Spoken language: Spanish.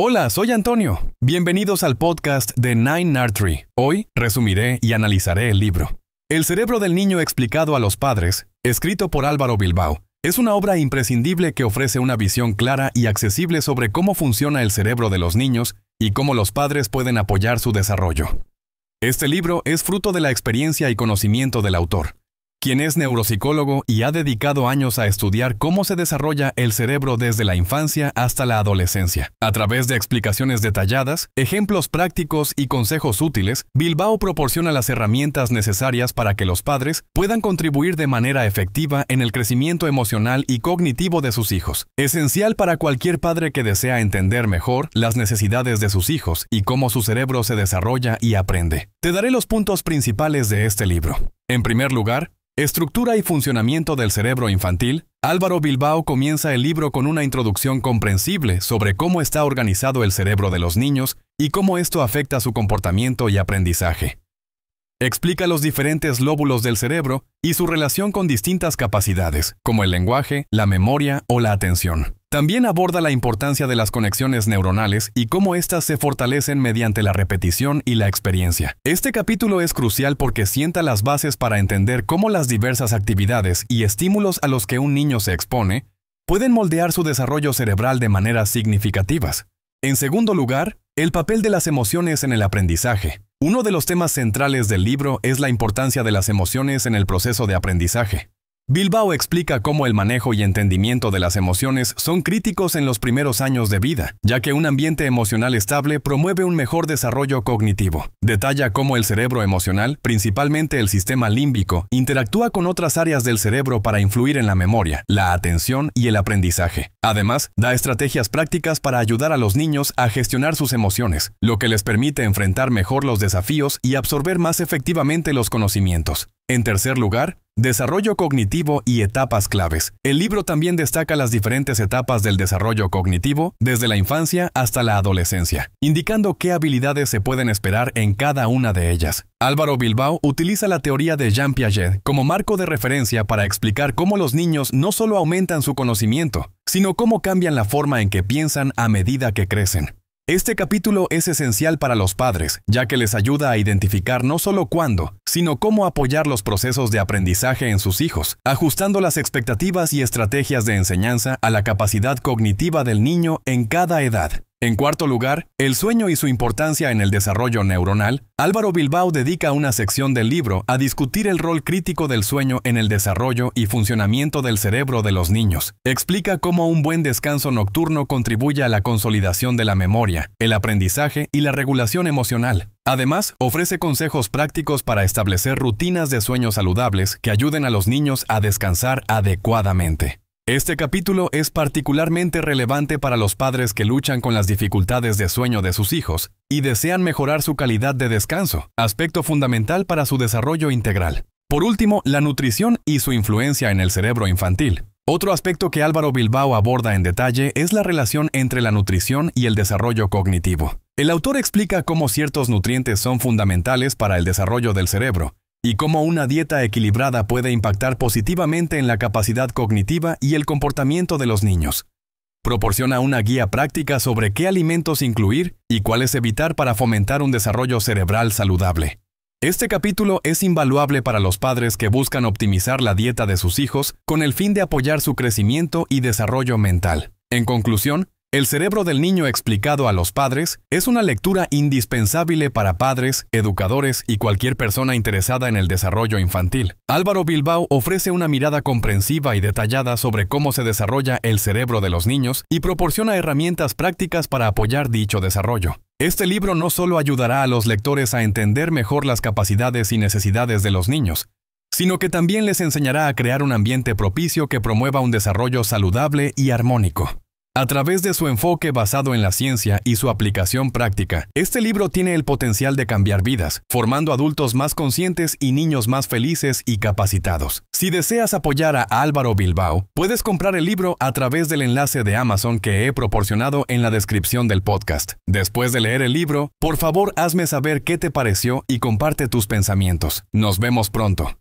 Hola, soy Antonio. Bienvenidos al podcast de Nine nartree Hoy resumiré y analizaré el libro. El cerebro del niño explicado a los padres, escrito por Álvaro Bilbao, es una obra imprescindible que ofrece una visión clara y accesible sobre cómo funciona el cerebro de los niños y cómo los padres pueden apoyar su desarrollo. Este libro es fruto de la experiencia y conocimiento del autor, quien es neuropsicólogo y ha dedicado años a estudiar cómo se desarrolla el cerebro desde la infancia hasta la adolescencia. A través de explicaciones detalladas, ejemplos prácticos y consejos útiles, Bilbao proporciona las herramientas necesarias para que los padres puedan contribuir de manera efectiva en el crecimiento emocional y cognitivo de sus hijos. Esencial para cualquier padre que desea entender mejor las necesidades de sus hijos y cómo su cerebro se desarrolla y aprende. Te daré los puntos principales de este libro. En primer lugar, Estructura y funcionamiento del cerebro infantil, Álvaro Bilbao comienza el libro con una introducción comprensible sobre cómo está organizado el cerebro de los niños y cómo esto afecta su comportamiento y aprendizaje. Explica los diferentes lóbulos del cerebro y su relación con distintas capacidades, como el lenguaje, la memoria o la atención. También aborda la importancia de las conexiones neuronales y cómo éstas se fortalecen mediante la repetición y la experiencia. Este capítulo es crucial porque sienta las bases para entender cómo las diversas actividades y estímulos a los que un niño se expone pueden moldear su desarrollo cerebral de maneras significativas. En segundo lugar, el papel de las emociones en el aprendizaje. Uno de los temas centrales del libro es la importancia de las emociones en el proceso de aprendizaje. Bilbao explica cómo el manejo y entendimiento de las emociones son críticos en los primeros años de vida, ya que un ambiente emocional estable promueve un mejor desarrollo cognitivo. Detalla cómo el cerebro emocional, principalmente el sistema límbico, interactúa con otras áreas del cerebro para influir en la memoria, la atención y el aprendizaje. Además, da estrategias prácticas para ayudar a los niños a gestionar sus emociones, lo que les permite enfrentar mejor los desafíos y absorber más efectivamente los conocimientos. En tercer lugar, Desarrollo cognitivo y etapas claves. El libro también destaca las diferentes etapas del desarrollo cognitivo, desde la infancia hasta la adolescencia, indicando qué habilidades se pueden esperar en cada una de ellas. Álvaro Bilbao utiliza la teoría de Jean Piaget como marco de referencia para explicar cómo los niños no solo aumentan su conocimiento, sino cómo cambian la forma en que piensan a medida que crecen. Este capítulo es esencial para los padres, ya que les ayuda a identificar no solo cuándo, sino cómo apoyar los procesos de aprendizaje en sus hijos, ajustando las expectativas y estrategias de enseñanza a la capacidad cognitiva del niño en cada edad. En cuarto lugar, el sueño y su importancia en el desarrollo neuronal, Álvaro Bilbao dedica una sección del libro a discutir el rol crítico del sueño en el desarrollo y funcionamiento del cerebro de los niños. Explica cómo un buen descanso nocturno contribuye a la consolidación de la memoria, el aprendizaje y la regulación emocional. Además, ofrece consejos prácticos para establecer rutinas de sueño saludables que ayuden a los niños a descansar adecuadamente. Este capítulo es particularmente relevante para los padres que luchan con las dificultades de sueño de sus hijos y desean mejorar su calidad de descanso, aspecto fundamental para su desarrollo integral. Por último, la nutrición y su influencia en el cerebro infantil. Otro aspecto que Álvaro Bilbao aborda en detalle es la relación entre la nutrición y el desarrollo cognitivo. El autor explica cómo ciertos nutrientes son fundamentales para el desarrollo del cerebro, y cómo una dieta equilibrada puede impactar positivamente en la capacidad cognitiva y el comportamiento de los niños. Proporciona una guía práctica sobre qué alimentos incluir y cuáles evitar para fomentar un desarrollo cerebral saludable. Este capítulo es invaluable para los padres que buscan optimizar la dieta de sus hijos con el fin de apoyar su crecimiento y desarrollo mental. En conclusión, el cerebro del niño explicado a los padres es una lectura indispensable para padres, educadores y cualquier persona interesada en el desarrollo infantil. Álvaro Bilbao ofrece una mirada comprensiva y detallada sobre cómo se desarrolla el cerebro de los niños y proporciona herramientas prácticas para apoyar dicho desarrollo. Este libro no solo ayudará a los lectores a entender mejor las capacidades y necesidades de los niños, sino que también les enseñará a crear un ambiente propicio que promueva un desarrollo saludable y armónico. A través de su enfoque basado en la ciencia y su aplicación práctica, este libro tiene el potencial de cambiar vidas, formando adultos más conscientes y niños más felices y capacitados. Si deseas apoyar a Álvaro Bilbao, puedes comprar el libro a través del enlace de Amazon que he proporcionado en la descripción del podcast. Después de leer el libro, por favor hazme saber qué te pareció y comparte tus pensamientos. Nos vemos pronto.